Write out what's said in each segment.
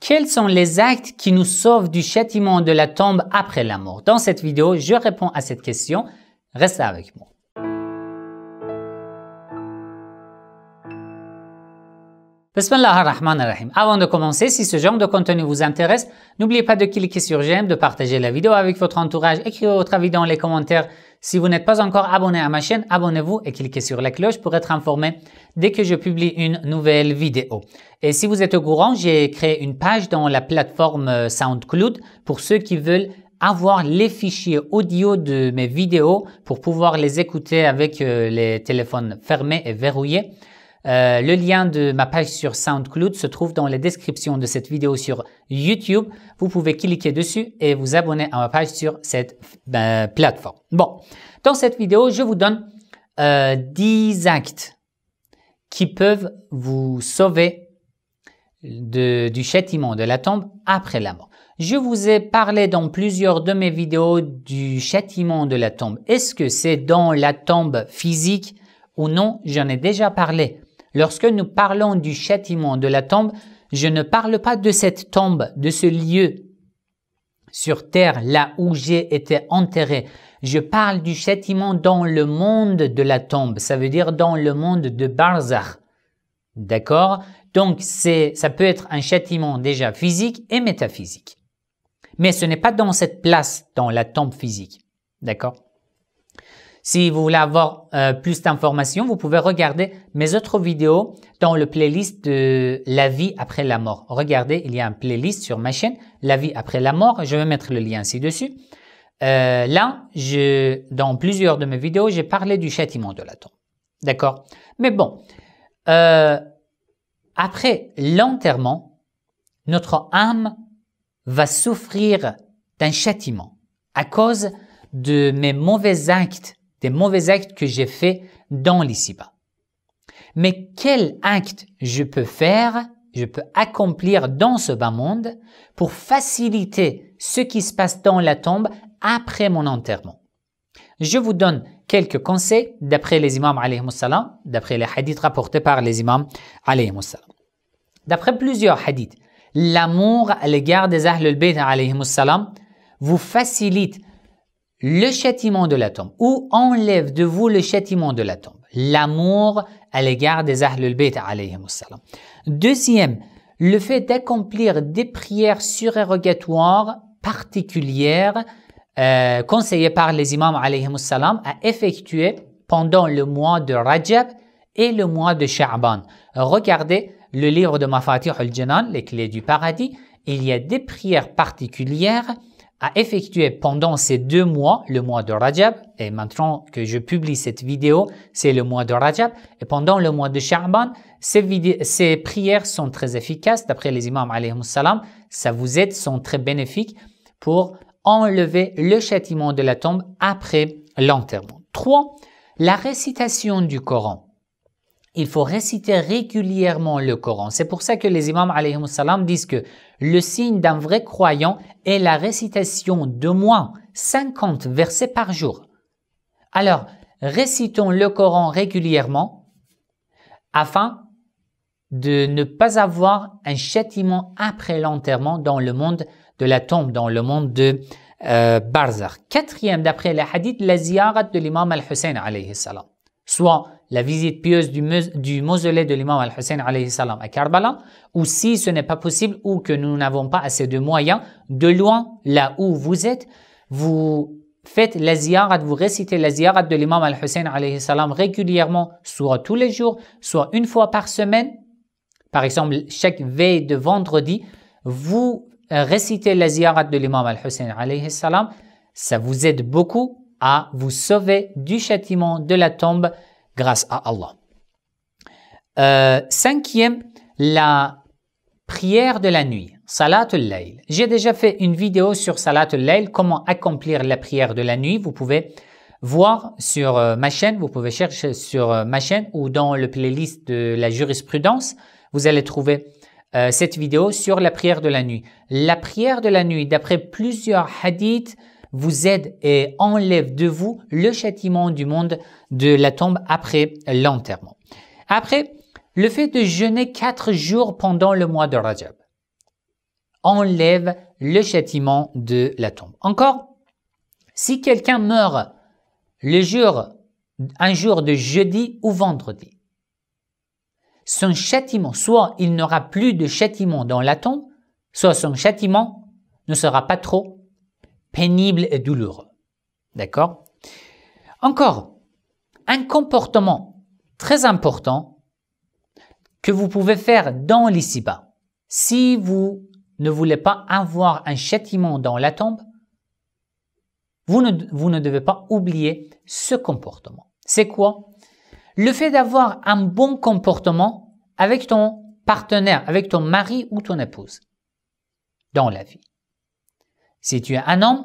Quels sont les actes qui nous sauvent du châtiment de la tombe après la mort Dans cette vidéo, je réponds à cette question. Restez avec moi. Bismillahirrahmanirrahim. Avant de commencer, si ce genre de contenu vous intéresse, n'oubliez pas de cliquer sur j'aime, de partager la vidéo avec votre entourage, écrivez votre avis dans les commentaires si vous n'êtes pas encore abonné à ma chaîne, abonnez-vous et cliquez sur la cloche pour être informé dès que je publie une nouvelle vidéo. Et si vous êtes au courant, j'ai créé une page dans la plateforme euh, SoundCloud pour ceux qui veulent avoir les fichiers audio de mes vidéos pour pouvoir les écouter avec euh, les téléphones fermés et verrouillés. Euh, le lien de ma page sur SoundCloud se trouve dans la description de cette vidéo sur YouTube. Vous pouvez cliquer dessus et vous abonner à ma page sur cette euh, plateforme. Bon, dans cette vidéo, je vous donne 10 euh, actes qui peuvent vous sauver du châtiment de la tombe après la mort. Je vous ai parlé dans plusieurs de mes vidéos du châtiment de la tombe. Est-ce que c'est dans la tombe physique ou non J'en ai déjà parlé. Lorsque nous parlons du châtiment de la tombe, je ne parle pas de cette tombe, de ce lieu sur terre, là où j'ai été enterré. Je parle du châtiment dans le monde de la tombe, ça veut dire dans le monde de Barzakh. D'accord Donc ça peut être un châtiment déjà physique et métaphysique. Mais ce n'est pas dans cette place, dans la tombe physique. D'accord si vous voulez avoir euh, plus d'informations, vous pouvez regarder mes autres vidéos dans le playlist de La vie après la mort. Regardez, il y a un playlist sur ma chaîne, La vie après la mort. Je vais mettre le lien ci-dessus. Euh, là, je, dans plusieurs de mes vidéos, j'ai parlé du châtiment de la tombe. D'accord Mais bon, euh, après l'enterrement, notre âme va souffrir d'un châtiment à cause de mes mauvais actes des mauvais actes que j'ai faits dans l'ici-bas. Mais quel acte je peux faire, je peux accomplir dans ce bas monde pour faciliter ce qui se passe dans la tombe après mon enterrement Je vous donne quelques conseils d'après les imams salam, d'après les hadiths rapportés par les imams salam. D'après plusieurs hadiths, l'amour à l'égard des Ahlul Bayt salam vous facilite le châtiment de la tombe ou enlève de vous le châtiment de la tombe, l'amour à l'égard des Ahlul Bayt salam. Deuxième, le fait d'accomplir des prières surérogatoires particulières euh, conseillées par les imams salam à effectuer pendant le mois de Rajab et le mois de Sha'ban. Regardez le livre de Mafatih al-Janan, les clés du paradis, il y a des prières particulières à effectuer pendant ces deux mois, le mois de Rajab, et maintenant que je publie cette vidéo, c'est le mois de Rajab, et pendant le mois de Sha'ban, ces, prières sont très efficaces, d'après les imams salam, ça vous aide, sont très bénéfiques pour enlever le châtiment de la tombe après l'enterrement. 3. La récitation du Coran il faut réciter régulièrement le Coran. C'est pour ça que les imams salam disent que le signe d'un vrai croyant est la récitation de moins 50 versets par jour. Alors, récitons le Coran régulièrement afin de ne pas avoir un châtiment après l'enterrement dans le monde de la tombe, dans le monde de euh, Quatrième, d'après les hadith la ziyarat de l'imam al-Hussein alayhi salam, soit la visite pieuse du, mausolée de l'imam al-Hussein à Karbala, ou si ce n'est pas possible ou que nous n'avons pas assez de moyens, de loin, là où vous êtes, vous faites la ziyarat, vous récitez la ziyarat de l'imam al-Hussein régulièrement, soit tous les jours, soit une fois par semaine. Par exemple, chaque veille de vendredi, vous euh, récitez la ziyarat de l'imam al-Hussein ça vous aide beaucoup à vous sauver du châtiment de la tombe grâce à Allah. Euh, cinquième, la prière de la nuit, Salatul Layl. J'ai déjà fait une vidéo sur Salatul Layl, comment accomplir la prière de la nuit. Vous pouvez voir sur euh, ma chaîne, vous pouvez chercher sur euh, ma chaîne ou dans le playlist de la jurisprudence, vous allez trouver cette vidéo sur la prière de la nuit. La prière de la nuit, d'après plusieurs hadiths, vous aide et enlève de vous le châtiment du monde de la tombe après l'enterrement. Après, le fait de jeûner quatre jours pendant le mois de Rajab enlève le châtiment de la tombe. Encore, si quelqu'un meurt le jour, un jour de jeudi ou vendredi, son châtiment, soit il n'aura plus de châtiment dans la tombe, soit son châtiment ne sera pas trop pénible et douloureux. D'accord Encore, un comportement très important que vous pouvez faire dans l'ici-bas. Si vous ne voulez pas avoir un châtiment dans la tombe, vous ne, vous ne devez pas oublier ce comportement. C'est quoi Le fait d'avoir un bon comportement avec ton partenaire, avec ton mari ou ton épouse dans la vie si tu es un homme,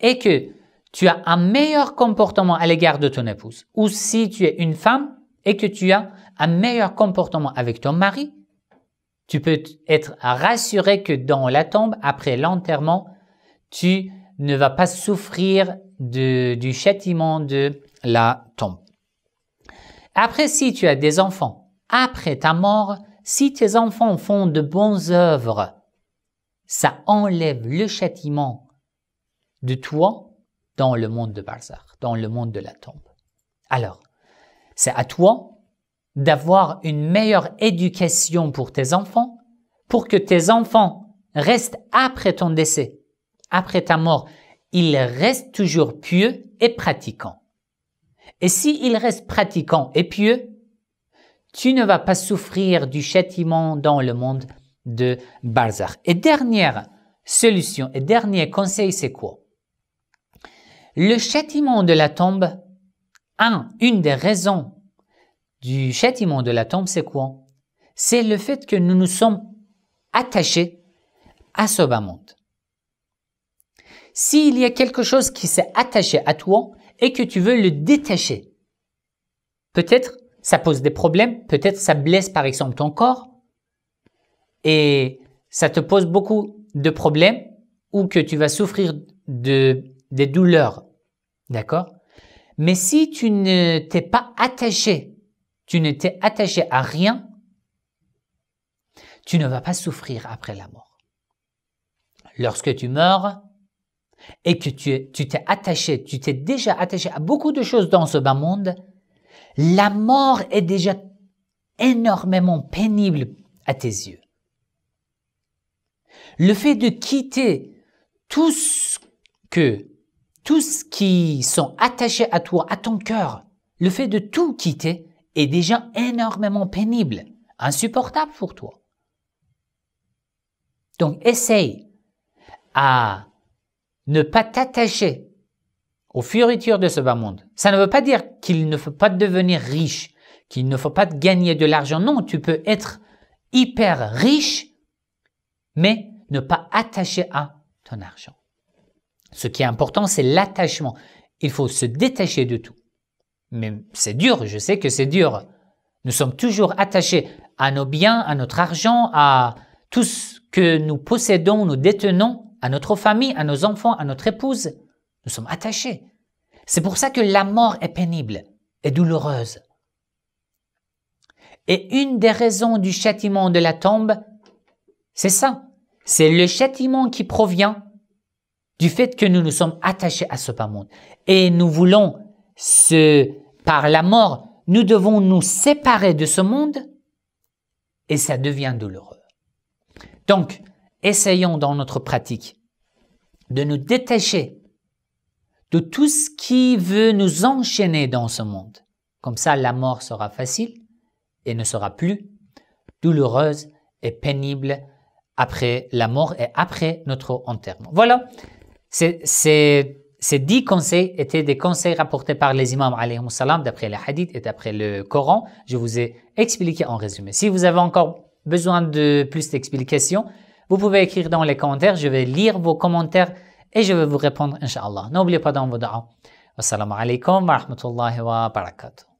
et que tu as un meilleur comportement à l'égard de ton épouse, ou si tu es une femme et que tu as un meilleur comportement avec ton mari, tu peux être rassuré que dans la tombe, après l'enterrement, tu ne vas pas souffrir du châtiment de la tombe. Après, si tu as des enfants, après ta mort, si tes enfants font de bonnes œuvres, ça enlève le châtiment de toi dans le monde de Barzakh, dans le monde de la tombe. Alors, c'est à toi d'avoir une meilleure éducation pour tes enfants, pour que tes enfants restent après ton décès, après ta mort, ils restent toujours pieux et pratiquants. Et s'ils restent pratiquants et pieux, tu ne vas pas souffrir du châtiment dans le monde de Barzakh. Et dernière solution et dernier conseil, c'est quoi Le châtiment de la tombe, un, une des raisons du châtiment de la tombe, c'est quoi C'est le fait que nous nous sommes attachés à ce bas S'il y a quelque chose qui s'est attaché à toi et que tu veux le détacher, peut-être ça pose des problèmes, peut-être ça blesse par exemple ton corps, et ça te pose beaucoup de problèmes ou que tu vas souffrir de, des douleurs. D'accord Mais si tu ne t'es pas attaché, tu ne t'es attaché à rien, tu ne vas pas souffrir après la mort. Lorsque tu meurs et que tu t'es attaché, tu t'es déjà attaché à beaucoup de choses dans ce bas monde, la mort est déjà énormément pénible à tes yeux le fait de quitter tout ce que, tout qui sont attachés à toi, à ton cœur, le fait de tout quitter est déjà énormément pénible, insupportable pour toi. Donc essaye à ne pas t'attacher aux fioritures de ce bas monde. Ça ne veut pas dire qu'il ne faut pas devenir riche, qu'il ne faut pas gagner de l'argent. Non, tu peux être hyper riche, mais ne pas attacher à ton argent. Ce qui est important, c'est l'attachement. Il faut se détacher de tout. Mais c'est dur, je sais que c'est dur. Nous sommes toujours attachés à nos biens, à notre argent, à tout ce que nous possédons, nous détenons, à notre famille, à nos enfants, à notre épouse. Nous sommes attachés. C'est pour ça que la mort est pénible et douloureuse. Et une des raisons du châtiment de la tombe, c'est ça. C'est le châtiment qui provient du fait que nous nous sommes attachés à ce pas monde Et nous voulons, ce, par la mort, nous devons nous séparer de ce monde et ça devient douloureux. Donc, essayons dans notre pratique de nous détacher de tout ce qui veut nous enchaîner dans ce monde. Comme ça, la mort sera facile et ne sera plus douloureuse et pénible après la mort et après notre enterrement. Voilà, ces, dix conseils étaient des conseils rapportés par les imams d'après les hadiths et d'après le Coran. Je vous ai expliqué en résumé. Si vous avez encore besoin de plus d'explications, vous pouvez écrire dans les commentaires. Je vais lire vos commentaires et je vais vous répondre, inshallah. N'oubliez pas dans vos da'as. Wassalamu alaikum wa rahmatullahi wa barakatuh.